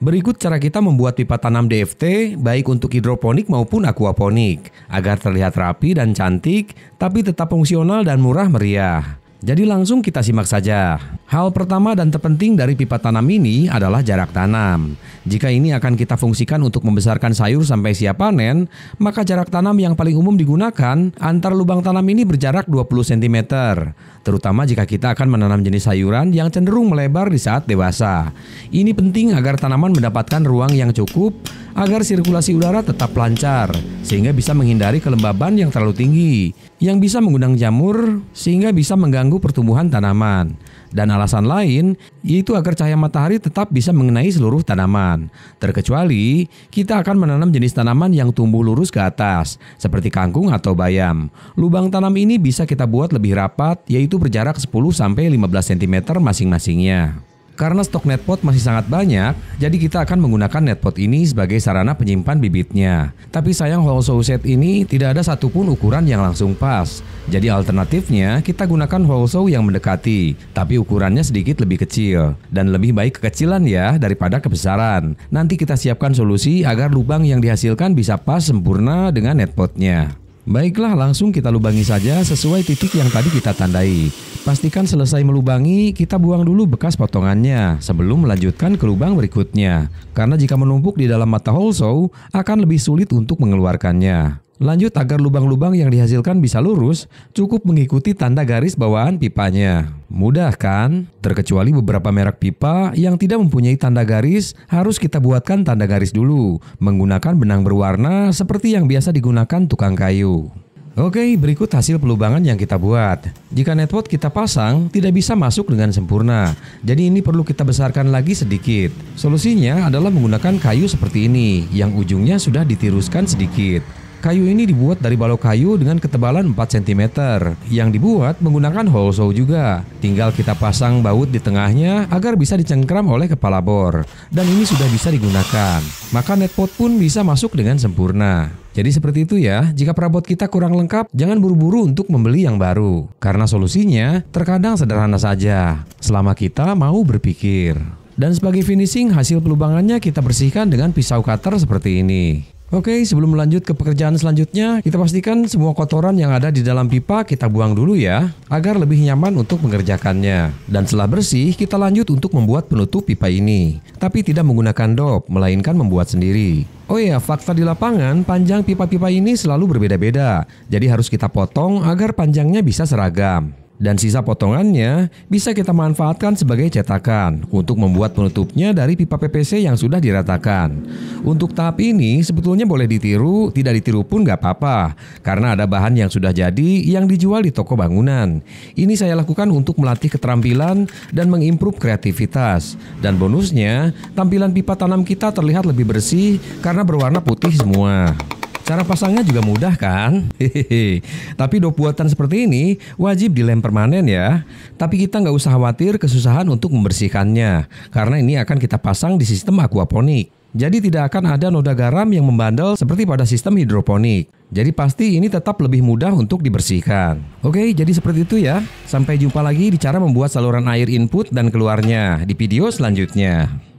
Berikut cara kita membuat pipa tanam DFT baik untuk hidroponik maupun aquaponik agar terlihat rapi dan cantik tapi tetap fungsional dan murah meriah. Jadi langsung kita simak saja. Hal pertama dan terpenting dari pipa tanam ini adalah jarak tanam. Jika ini akan kita fungsikan untuk membesarkan sayur sampai siap panen, maka jarak tanam yang paling umum digunakan antar lubang tanam ini berjarak 20 cm, terutama jika kita akan menanam jenis sayuran yang cenderung melebar di saat dewasa. Ini penting agar tanaman mendapatkan ruang yang cukup agar sirkulasi udara tetap lancar, sehingga bisa menghindari kelembaban yang terlalu tinggi, yang bisa mengundang jamur, sehingga bisa mengganggu pertumbuhan tanaman. Dan alasan lain yaitu agar cahaya matahari tetap bisa mengenai seluruh tanaman. Terkecuali kita akan menanam jenis tanaman yang tumbuh lurus ke atas seperti kangkung atau bayam. Lubang tanam ini bisa kita buat lebih rapat yaitu berjarak 10 15 cm masing-masingnya. Karena stok netpot masih sangat banyak, jadi kita akan menggunakan netpot ini sebagai sarana penyimpan bibitnya. Tapi sayang saw set ini tidak ada satupun ukuran yang langsung pas. Jadi alternatifnya kita gunakan saw yang mendekati, tapi ukurannya sedikit lebih kecil. Dan lebih baik kekecilan ya daripada kebesaran. Nanti kita siapkan solusi agar lubang yang dihasilkan bisa pas sempurna dengan netpotnya. Baiklah langsung kita lubangi saja sesuai titik yang tadi kita tandai. Pastikan selesai melubangi, kita buang dulu bekas potongannya sebelum melanjutkan ke lubang berikutnya. Karena jika menumpuk di dalam mata holso akan lebih sulit untuk mengeluarkannya. Lanjut agar lubang-lubang yang dihasilkan bisa lurus, cukup mengikuti tanda garis bawaan pipanya. Mudah kan? Terkecuali beberapa merek pipa yang tidak mempunyai tanda garis, harus kita buatkan tanda garis dulu, menggunakan benang berwarna seperti yang biasa digunakan tukang kayu. Oke, berikut hasil pelubangan yang kita buat. Jika network kita pasang, tidak bisa masuk dengan sempurna. Jadi ini perlu kita besarkan lagi sedikit. Solusinya adalah menggunakan kayu seperti ini, yang ujungnya sudah ditiruskan sedikit. Kayu ini dibuat dari balok kayu dengan ketebalan 4 cm yang dibuat menggunakan hole saw juga. Tinggal kita pasang baut di tengahnya agar bisa dicengkram oleh kepala bor. Dan ini sudah bisa digunakan. Maka netpot pun bisa masuk dengan sempurna. Jadi seperti itu ya, jika perabot kita kurang lengkap, jangan buru-buru untuk membeli yang baru. Karena solusinya terkadang sederhana saja, selama kita mau berpikir. Dan sebagai finishing, hasil pelubangannya kita bersihkan dengan pisau cutter seperti ini. Oke, sebelum lanjut ke pekerjaan selanjutnya, kita pastikan semua kotoran yang ada di dalam pipa kita buang dulu ya, agar lebih nyaman untuk mengerjakannya. Dan setelah bersih, kita lanjut untuk membuat penutup pipa ini, tapi tidak menggunakan dop, melainkan membuat sendiri. Oh ya, fakta di lapangan, panjang pipa-pipa ini selalu berbeda-beda, jadi harus kita potong agar panjangnya bisa seragam dan sisa potongannya bisa kita manfaatkan sebagai cetakan untuk membuat penutupnya dari pipa PVC yang sudah diratakan. Untuk tahap ini sebetulnya boleh ditiru, tidak ditiru pun nggak apa-apa, karena ada bahan yang sudah jadi yang dijual di toko bangunan. Ini saya lakukan untuk melatih keterampilan dan mengimprove kreativitas. Dan bonusnya, tampilan pipa tanam kita terlihat lebih bersih karena berwarna putih semua. Cara pasangnya juga mudah kan? Hehehe. Tapi dop buatan seperti ini wajib dilem permanen ya. Tapi kita nggak usah khawatir kesusahan untuk membersihkannya. Karena ini akan kita pasang di sistem aquaponik. Jadi tidak akan ada noda garam yang membandel seperti pada sistem hidroponik. Jadi pasti ini tetap lebih mudah untuk dibersihkan. Oke, jadi seperti itu ya. Sampai jumpa lagi di cara membuat saluran air input dan keluarnya di video selanjutnya.